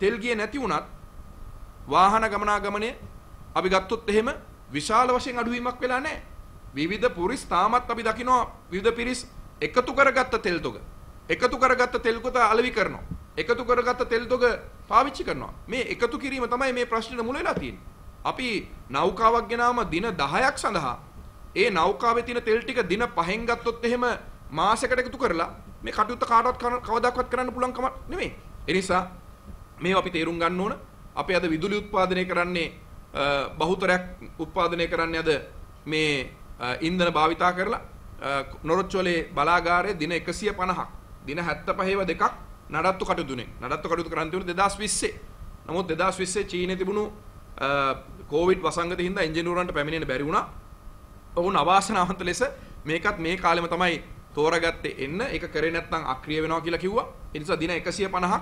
තෙල් ගියේ නැති වුණත් වාහන ගමනාගමනය අපි ගත්තොත් එහෙම විශාල වශයෙන් අඩුවීමක් වෙලා නැහැ. විවිධ පුරිස් තාමත් අපි දකිනවා විවිධ පිරිස් එකතු කරගත්ත තෙල් තොග. එකතු කරගත්ත තෙල් කොත අලෙවි කරනවා. එකතු කරගත්ත තෙල් තොග පාවිච්චි කරනවා. මේ එකතු කිරීම තමයි මේ ප්‍රශ්නෙට මුල වෙලා තියෙන්නේ. අපි නෞකාවක් ගෙනාම දින 10ක් සඳහා ඒ නෞකාවේ තියෙන තෙල් ටික දින 5න් ගත්තොත් එහෙම මාසයකට එකතු කරලා මේ කටයුත්ත කාටවත් කවදාකවත් කරන්න පුළුවන් කමක් නෙමෙයි. ඒ නිසා මේව අපි තේරුම් ගන්න ඕන. අපි අද විදුලි උත්පාදනය කරන්නේ බහුතරයක් උත්පාදනය කරන්නේ අද මේ ඉන්ධන භාවිතා කරලා නොරොච්චෝලේ බලාගාරයේ දින 150ක් දින 75ව දෙකක් නඩත්තු කටයුතුනේ. නඩත්තු කටයුතු කරන්නේ උනේ 2020. නමුත් 2020 චීනයේ තිබුණු කෝවිඩ් වසංගතය හින්දා ඉංජිනේරුවන්ට පැමිණෙන්න බැරි වුණා. ඔවුන් අවාසනාවන්ත ලෙස මේකත් මේ කාලෙම තමයි තෝරගත්තේ එන්න. ඒක කරේ නැත්නම් අක්‍රිය වෙනවා කියලා කිව්වා. ඒ නිසා දින 150ක්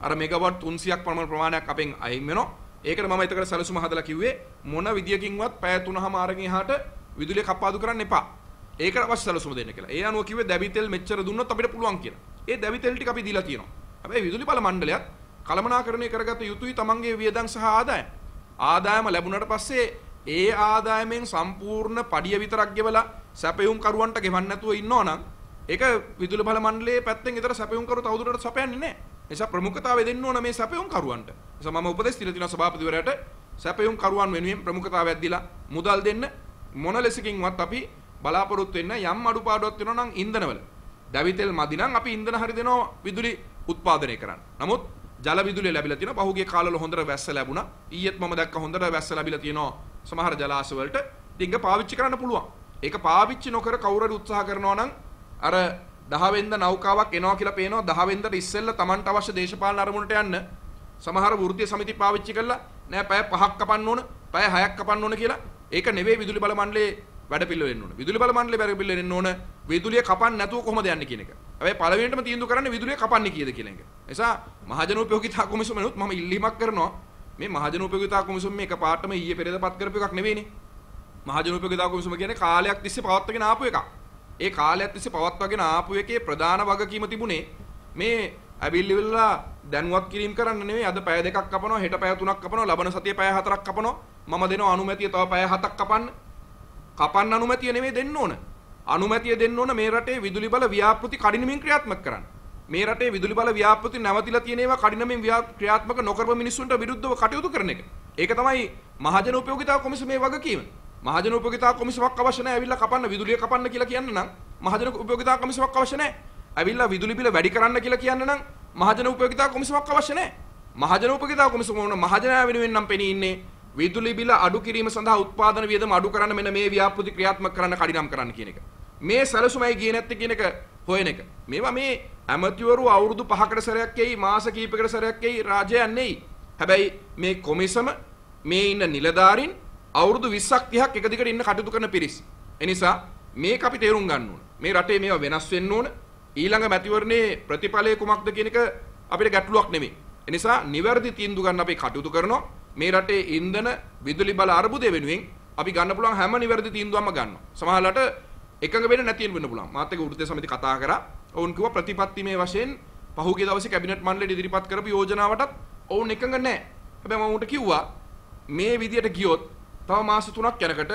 අර මෙගවත් 300ක් පමණ ප්‍රමාණයක් අපෙන් අයින් වෙනවා. ඒකට මම එතකට සැලසුම හදලා කිව්වේ මොන විදියකින්වත් පැය 3-5 අරගෙන එහාට විදුලිය කපාදු කරන්න එපා. ඒකට අවශ්‍ය සැලසුම දෙන්න කියලා. ඒ අනුව කිව්වේ දැවි තෙල් මෙච්චර දුන්නොත් අපිට පුළුවන් කියලා. ඒ දැවි තෙල් ටික අපි දීලා තියෙනවා. හැබැයි විදුලි බල මණ්ඩලයත් කළමනාකරණය කරගත යුතුයි තමන්ගේ වියදම් සහ ආදායම්. ආදායම ලැබුණට පස්සේ ඒ ආදායමෙන් සම්පූර්ණ පඩිය විතරක් ගෙවලා සැපයුම් කරුවන්ට ගෙවන්න නැතුව ඉන්නවනම් ඒක විදුලි බල මණ්ඩලයේ පැත්තෙන් විතර සැපයුම් කරු තවදුරටත් සපයන්නේ නැහැ. නිසා ප්‍රමුඛතාවය දෙන්න ඕන මේ සැපයුම් කරුවන්ට. නිසා මම උපදෙස් දීලා තියෙනවා සභාපතිවරයාට සැපයුම් කරුවන් වෙනුවෙන් ප්‍රමුඛතාවයක් දීලා මුදල් දෙන්න මොන ලෙසකින්වත් අපි බලාපොරොත්තු වෙන්න යම් අඩුපාඩුවක් වෙනවා නම් ඉන්ධනවල. දැවිතෙල් මදි නම් අපි ඉන්ධන හරි දෙනවා විදුලි උත්පාදනය කරන්න. නමුත් ජල විදුලිය ලැබිලා තියෙනවා. පහුගිය කාලවල හොඳට වැස්ස ලැබුණා. ඊයේත් මම දැක්ක හොඳට වැස්ස ලැබිලා තියෙනවා සමහර ජලාශ වලට. ඉතින් ඒක පාවිච්චි කරන්න පුළුවන්. ඒක පාවිච්චි නොකර කවුරු හරි උත්සාහ කරනවා නම් අර දහවෙන්ද නෞකාවක් එනවා කියලා පේනවා දහවෙන්දට ඉස්සෙල්ල Tamanට අවශ්‍ය දේශපාලන අරමුණට යන්න සමහර වෘත්තීය සමිති පාවිච්චි කරලා නෑ පැය පහක් කපන්න ඕන පැය හයක් කපන්න ඕන කියලා ඒක නෙවෙයි විදුලි බල මණ්ඩලයේ වැඩ පිළිවෙල වෙන්න ඕන විදුලි බල මණ්ඩලයේ වැඩ පිළිවෙල වෙන්න ඕන විදුලිය කපන්න නැතුව කොහොමද යන්නේ කියන එක. හැබැයි පළවෙනිටම තීන්දුව කරන්නේ විදුලිය කපන්නේ කීයද කියන එක. නිසා මහජනෝපයෝගිතා කොමිසම වෙනුත් මම ඉල්ලීමක් කරනවා මේ මහජනෝපයෝගිතා කොමිසම මේ එකපාරටම ඊයේ පෙරේදා පත් කරපු එකක් නෙවෙයිනේ. මහජනෝපයෝගිතා කොමිසම කියන්නේ කාලයක් තිස්සේ පවත්වාගෙන ආපු එකක්. ඒ කාලයක් තිස්සේ පවත්වාගෙන ආපු එකේ ප්‍රධාන වගකීම තිබුණේ මේ ඇවිල්ලිවිලා දැනුවත් කිරීම කරන්න නෙවෙයි අද පැය දෙකක් කපනවා හෙට පැය තුනක් කපනවා ලබන සතියේ පැය හතරක් කපනවා මම දෙනවා අනුමැතිය තව පැය හතක් කපන්න කපන්න අනුමැතිය නෙවෙයි දෙන්න ඕන අනුමැතිය දෙන්න ඕන මේ රටේ විදුලි බල ව්‍යාපෘති කඩිනමින් ක්‍රියාත්මක කරන්න මේ රටේ විදුලි බල ව්‍යාපෘති නැවතිලා තියෙන ඒවා කඩිනමින් ක්‍රියාත්මක නොකරපු මිනිස්සුන්ට විරුද්ධව කටයුතු කරන එක. ඒක තමයි මහජන උපයෝගිතා කොමිසමේ වගකීම. මහජන උපයෝගිතා කොමිසමක් අවශ්‍ය නැහැ. ඇවිල්ලා කපන්න විදුලිය කපන්න කියලා කියන්න නම් මහජන උපයෝගිතා කොමිසමක් අවශ්‍ය නැහැ. ඇවිල්ලා විදුලි බිල වැඩි කරන්න කියලා කියන්න නම් මහජන උපයෝගිතා කොමිසමක් අවශ්‍ය නැහැ. මහජන උපයෝගිතා කොමිසම වුණ මහජනයා වෙනුවෙන් නම් පෙනී ඉන්නේ විදුලි බිල අඩු කිරීම සඳහා උත්පාදන වියදම අඩු කරන්න මෙන්න මේ ව්‍යාපෘති ක්‍රියාත්මක කරන්න කඩිනම් කරන්න කියන එක. මේ සැලසුමයි ගියේ නැත්තේ කියන එක හොයන එක. මේවා මේ ඇමතිවරු අවුරුදු 5කට සැරයක් එයි මාස කිහිපයකට සැරයක් එයි රාජ්‍යයන් එයි. හැබැයි මේ කොමිසම මේ ඉන්න නිලධාරීන් අවුරුදු 20ක් 30ක් එක දිගට ඉන්න කටයුතු කරන පිරිස්. ඒ නිසා මේක අපි තේරුම් ගන්න ඕන. මේ රටේ මේවා වෙනස් වෙන්න ඕන. ඊළඟ මැතිවරණයේ ප්‍රතිඵලය කුමක්ද කියන එක අපිට ගැටලුවක් නෙමෙයි. ඒ නිසා නිවැරදි තීන්දුව ගන්න අපි කටයුතු කරනවා. මේ රටේ ඉන්ධන විදුලි බල අර්බුදය වෙනුවෙන් අපි ගන්න පුළුවන් හැම නිවැරදි තීන්දුවක්ම ගන්නවා. සමහරවිට එකඟ වෙන්න නැති වෙන්න පුළුවන්. මාත් එක්ක වෘත්තීය සමිති කතා කරා. ඔවුන් කිව්වා ප්‍රතිපත්තිමේ වශයෙන් පහුගිය දවසේ කැබිනට් මණ්ඩලයට ඉදිරිපත් කරපු යෝජනාවටත් ඔවුන් එකඟ නැහැ. හැබැයි මම උන්ට කිව්වා මේ විදියට ගියොත් තව මාස 3ක් යනකොට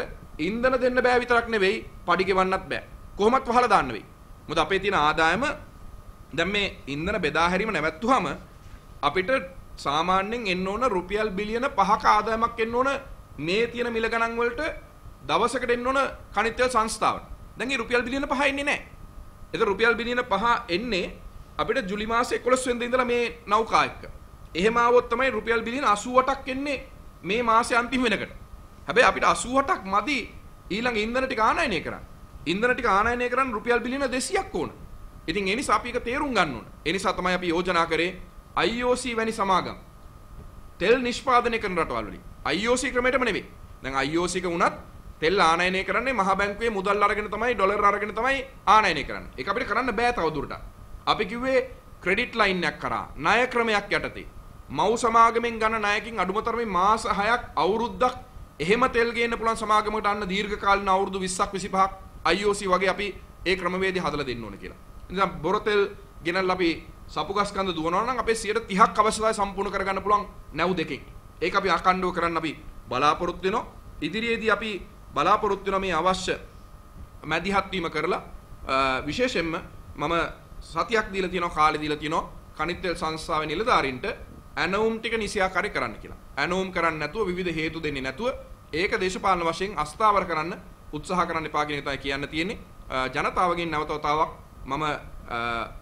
ඉන්ධන දෙන්න බෑ විතරක් නෙවෙයි පඩි ගෙවන්නත් බෑ. කොහොමත් වහලා දාන්න වෙයි. මොකද අපේ තියෙන ආදායම දැන් මේ ඉන්ධන බෙදා හැරීම නැවැත්තුවාම අපිට සාමාන්‍යයෙන් එන්න ඕන රුපියල් බිලියන 5ක ආදායමක් එන්න ඕන මේ තියෙන මිල ගණන් වලට දවසකට එන්න ඕන කණිත් තෙල් සංස්ථාවට. දැන් මේ රුපියල් බිලියන 5 එන්නේ නැහැ. ඒතර රුපියල් බිලියන 5 එන්නේ අපිට ජූලි මාසේ 11 වෙනිදා ඉඳලා මේ නෞකා එක්ක. එහෙම ආවොත් තමයි රුපියල් බිලියන 88ක් එන්නේ මේ මාසේ අන්තිම වෙනකට. හැබැයි අපිට 88ක් මදි ඊළඟ ඉන්ධන ටික ආනයනය කරන්න. ඉන්ධන ටික ආනයනය කරන්න රුපියල් බිලියන 200ක් ඕන. ඉතින් ඒ නිසා අපි ඒක තේරුම් ගන්න ඕන. ඒ නිසා තමයි අපි යෝජනා කරේ IOC වැනි සමාගම්. තෙල් නිෂ්පාදනය කරන රටවල් වලින්. IOC ක්‍රමයටම නෙමෙයි. දැන් IOC එක උනත් තෙල් ආනයනය කරන්නේ මහා බැංකුවේ මුදල් අරගෙන තමයි ඩොලර් අරගෙන තමයි ආනයනය කරන්නේ. ඒක අපිට කරන්න බෑ තවදුරටත්. අපි කිව්වේ ක්‍රෙඩිට් ලයින් එකක් කරා ණය ක්‍රමයක් යටතේ මව් සමාගමෙන් ගන්න ණයකින් අඩුම තරමේ මාස 6ක් අවුරුද්දක් එහෙම තෙල් ගේන්න පුළුවන් සමාගමකට අන්න දීර්ඝ කාලින අවුරුදු 20ක් 25ක් IOC වගේ අපි ඒ ක්‍රමවේදය හදලා දෙන්න ඕන කියලා. ඉතින් බොර තෙල් ගෙනල්ලා අපි සපුගස් කඳ දුවනවා නම් අපේ 130ක් අවශ්‍යතාවය සම්පූර්ණ කරගන්න පුළුවන් නැව් දෙකෙන්. ඒක අපි අකණ්ඩව කරන්න අපි බලාපොරොත්තු වෙනවා. ඉදිරියේදී අපි බලාපොරොත්තු වෙන මේ අවශ්‍ය මැදිහත් වීම කරලා විශේෂයෙන්ම මම සතියක් දීලා තියෙනවා කාලේ දීලා තියෙනවා කනිත් තෙල් සංස්ථාවේ නිලධාරීන්ට ඇනවුම් ටික නිසියාකාරය කරන්න කියලා. ඇනවුම් කරන්නේ නැතුව විවිධ හේතු දෙන්නේ නැතුව ඒක දේශපාලන වශයෙන් අස්ථාවර කරන්න උත්සාහ කරන්න එපා කියන එකයි කියන්න තියෙන්නේ. ජනතාවගෙන් නැවතවතාවක් මම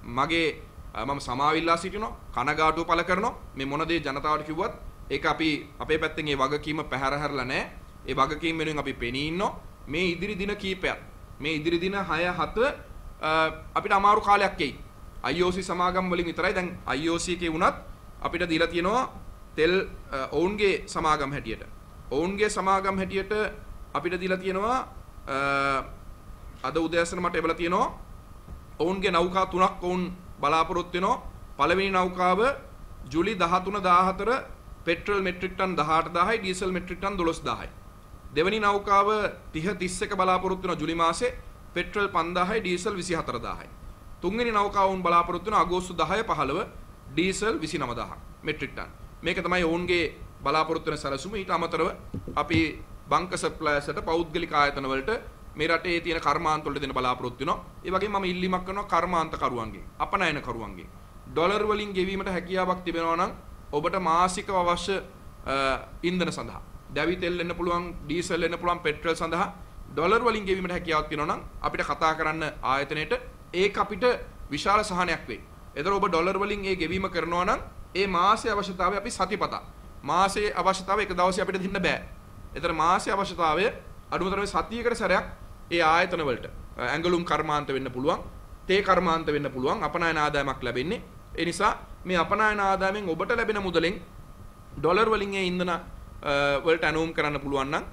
මගේ මම සමාවිල්ලා සිටිනවා කනගාටුව පළ කරනවා මේ මොන දේ ජනතාවට කිව්වත් ඒක අපි අපේ පැත්තෙන් ඒ වගකීම පැහැර හැරලා නැහැ. ඒ වගකීම වෙනුවෙන් අපි පෙනී ඉන්නවා. මේ ඉදිරි දින කීපයක් මේ ඉදිරි දින 6 7 අපිට අමාරු කාලයක් එයි. IOC සමාගම් වලින් විතරයි දැන් IOC එකේ වුණත් අපිට දීලා තියෙනවා තෙල් ඔවුන්ගේ සමාගම් හැටියට. ඔවුන්ගේ සමාගම් හැටියට අපිට දීලා තියෙනවා අද උදෑසන මට එබලා තියෙනවා ඔවුන්ගේ නෞකා තුනක් ඔවුන් බලාපොරොත්තු වෙනවා. පළවෙනි නෞකාව ජුලි 13 14 පෙට්‍රල් මෙට්‍රික් ටන් 18000යි ඩීසල් මෙට්‍රික් ටන් 12000යි. දෙවැනි නෞකාව 30 31 බලාපොරොත්තු වෙන ජුලි මාසේ පෙට්‍රල් 5000යි ඩීසල් 24000යි. තුන්වෙනි නෞකාව උන් බලාපොරොත්තු වෙන අගෝස්තු 10 15 ඩීසල් 29000 මෙට්‍රික් ටන්. මේක තමයි ඔවුන්ගේ බලාපොරොත්තු වෙන සැලසුම. ඊට අමතරව අපි බංක සප්ලයර්ස්ට පෞද්ගලික ආයතන වලට මේ රටේ තියෙන කර්මාන්ත වලට දෙන බලාපොරොත්තු වෙනවා. ඒ වගේම මම ඉල්ලීමක් කරනවා කර්මාන්ත කරුවන්ගෙන්, අපනයන කරුවන්ගෙන්. ඩොලර් වලින් ගෙවීමට හැකියාවක් තිබෙනවා නම් ඔබට මාසිකව අවශ්‍ය ඉන්ධන සඳහා දැවි තෙල් එන්න පුළුවන්, ඩීසල් එන්න පුළුවන්, පෙට්‍රල් සඳහා ඩොලර් වලින් ගෙවීමට හැකියාවක් තියෙනවා නම් අපිට කතා කරන්න ආයතනයේට ඒක අපිට විශාල සහනයක් වෙයි. එතකොට ඔබ ඩොලර් වලින් ඒ ගෙවීම කරනවා නම් ඒ මාසයේ අවශ්‍යතාවය අපි සතිපතා. මාසයේ අවශ්‍යතාවය එක දවසේ අපිට දෙන්න බෑ. එතන මාසයේ අවශ්‍යතාවය අඩුමතරම සතියකට සැරයක් ඒ ආයතන වලට ඇඟලුම් කර්මාන්ත වෙන්න පුළුවන්, තේ කර්මාන්ත වෙන්න පුළුවන් අපනායන ආදායමක් ලැබෙන්නේ. ඒ නිසා මේ අපනායන ආදායමෙන් ඔබට ලැබෙන මුදලෙන් ඩොලර් වලින් ඒ ඉන්ධන වලට ඇනුම් කරන්න පුළුවන් නම්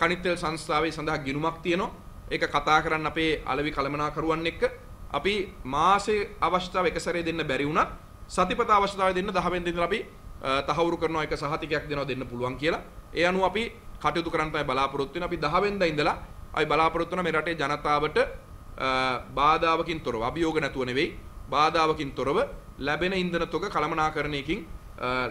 කණිත් තෙල් සංස්ථාවේ සඳහා ගිණුමක් තියෙනවා. ඒක කතා කරන්න අපේ අලවි කළමනාකරුවන් එක්ක අපි මාසේ අවශ්‍යතාව එක සැරේ දෙන්න බැරි වුණත් සතිපත අවශ්‍යතාවය දෙන්න 10 වෙනි දිනට අපි තහවුරු කරනවා එක සහතිකයක් දෙනවා දෙන්න පුළුවන් කියලා. ඒ අනුව අපි කටයුතු කරන්න තමයි බලාපොරොත්තු වෙන්නේ. අපි 10 වෙනිදා ඉඳලා අපි බලාපොරොත්තු වෙන මේ රටේ ජනතාවට බාධාවකින් තොරව අභියෝග නැතුව නෙවෙයි බාධාවකින් තොරව ලැබෙන ඉන්ධන තොග කළමනාකරණයකින්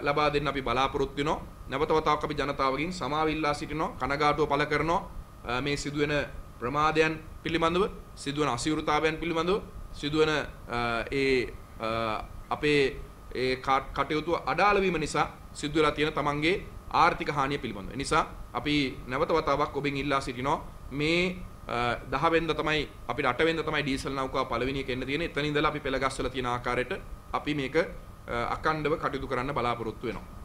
ලබා දෙන්න අපි බලාපොරොත්තු වෙනවා. නැවත වතාවක් අපි ජනතාවගෙන් සමාව ඉල්ලා සිටිනවා. කනගාටුව පළ කරනවා. මේ සිදුවෙන ප්‍රමාදයන් පිළිබඳව සිදුවන අසිවෘතාවයන් පිළිබඳව සිදුවන ඒ අපේ ඒ කටයුතු අඩාල වීම නිසා සිදු වෙලා තියෙන තමන්ගේ ආර්ථික හානිය පිළිබඳව. ඒ නිසා අපි නැවත වතාවක් ඔබෙන් ඉල්ලා සිටිනවා මේ 10 වෙනිදා තමයි අපිට 8 වෙනිදා තමයි ඩීසල් නෞකාව පළවෙනි එක එන්න තියෙන්නේ. එතන ඉඳලා අපි පෙළ ගස්වල තියෙන ආකාරයට අපි මේක අකණ්ඩව කටයුතු කරන්න බලාපොරොත්තු වෙනවා.